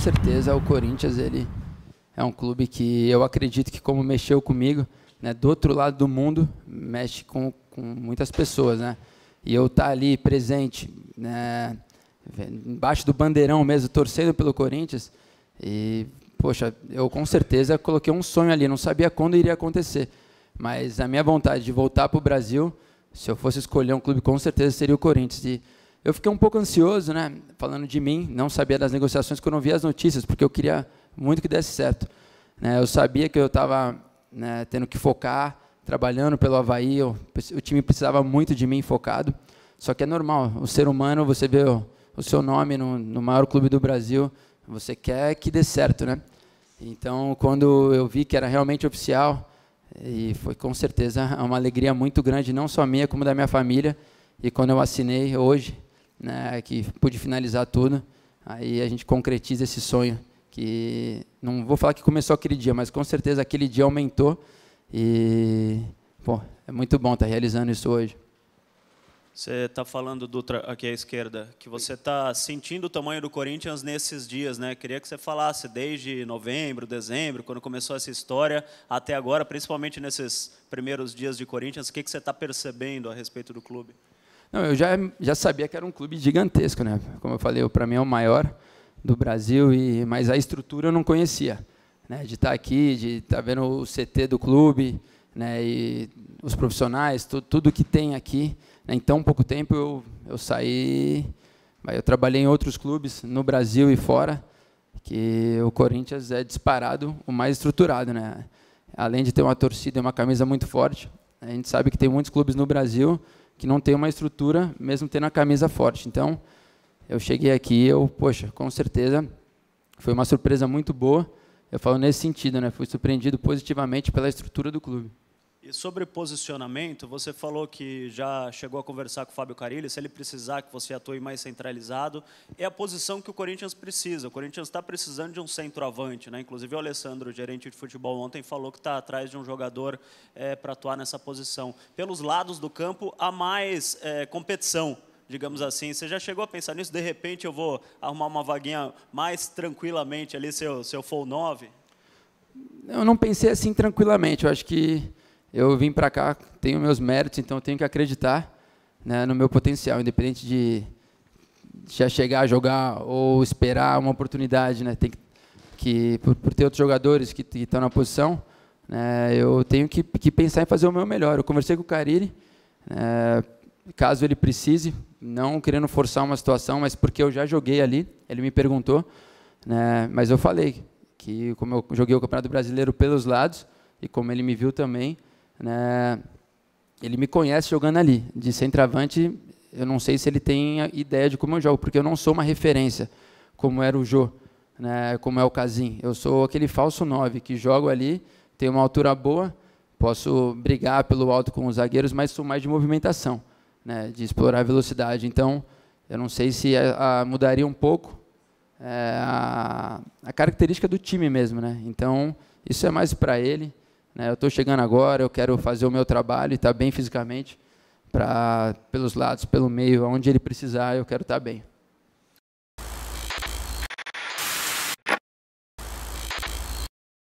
certeza o Corinthians ele é um clube que eu acredito que como mexeu comigo, né, do outro lado do mundo mexe com, com muitas pessoas, né? E eu estar tá ali presente, né, embaixo do bandeirão mesmo, torcendo pelo Corinthians e poxa, eu com certeza coloquei um sonho ali, não sabia quando iria acontecer, mas a minha vontade de voltar para o Brasil, se eu fosse escolher um clube, com certeza seria o Corinthians. E, eu fiquei um pouco ansioso, né? Falando de mim, não sabia das negociações, porque eu não via as notícias, porque eu queria muito que desse certo. Né? Eu sabia que eu estava né, tendo que focar, trabalhando pelo Havaí, eu, o time precisava muito de mim focado. Só que é normal, o ser humano, você vê o, o seu nome no, no, maior clube do Brasil, você quer que dê certo, né? Então, quando eu vi que era realmente oficial, e foi com certeza uma alegria muito grande, não só minha, como da minha família. E quando eu assinei hoje, né, que pude finalizar tudo. Aí a gente concretiza esse sonho que não vou falar que começou aquele dia, mas com certeza aquele dia aumentou e pô, é muito bom estar tá realizando isso hoje. Você está falando do aqui à esquerda que você está sentindo o tamanho do Corinthians nesses dias, né? Queria que você falasse desde novembro, dezembro, quando começou essa história, até agora, principalmente nesses primeiros dias de Corinthians, o que, que você está percebendo a respeito do clube? Não, eu já, já sabia que era um clube gigantesco, né? Como eu falei, para mim é o maior do Brasil, e, mas a estrutura eu não conhecia. Né? De estar tá aqui, de estar tá vendo o CT do clube, né? e os profissionais, tu, tudo que tem aqui. Né? Em tão pouco tempo eu, eu saí. Eu trabalhei em outros clubes, no Brasil e fora, que o Corinthians é disparado o mais estruturado. Né? Além de ter uma torcida e uma camisa muito forte, a gente sabe que tem muitos clubes no Brasil que não tem uma estrutura, mesmo tendo a camisa forte. Então, eu cheguei aqui, eu, poxa, com certeza foi uma surpresa muito boa. Eu falo nesse sentido, né? Fui surpreendido positivamente pela estrutura do clube sobre posicionamento, você falou que já chegou a conversar com o Fábio Carilli, se ele precisar que você atue mais centralizado, é a posição que o Corinthians precisa. O Corinthians está precisando de um centroavante, né? Inclusive o Alessandro, gerente de futebol, ontem falou que está atrás de um jogador é, para atuar nessa posição. Pelos lados do campo há mais é, competição digamos assim. Você já chegou a pensar nisso? De repente eu vou arrumar uma vaguinha mais tranquilamente ali se eu, se eu for o 9? Eu não pensei assim tranquilamente. Eu acho que eu vim para cá, tenho meus méritos, então tenho que acreditar né, no meu potencial, independente de já chegar a jogar ou esperar uma oportunidade, né? Tem que, que por, por, ter outros jogadores que estão na posição, né, eu tenho que, que, pensar em fazer o meu melhor. Eu conversei com o Carille, é, caso ele precise, não querendo forçar uma situação, mas porque eu já joguei ali, ele me perguntou, né, mas eu falei que como eu joguei o Campeonato Brasileiro pelos lados e como ele me viu também, né, ele me conhece jogando ali. De centroavante, eu não sei se ele tem ideia de como eu jogo, porque eu não sou uma referência, como era o Jô, né, como é o Casim. Eu sou aquele falso 9 que jogo ali, tenho uma altura boa, posso brigar pelo alto com os zagueiros, mas sou mais de movimentação, né, de explorar a velocidade. Então, eu não sei se a, é, a mudaria um pouco é, a, a característica do time mesmo. Né? Então, isso é mais para ele. Né? Eu estou chegando agora, eu quero fazer o meu trabalho e estar tá bem fisicamente, para pelos lados, pelo meio, aonde ele precisar, eu quero estar tá bem.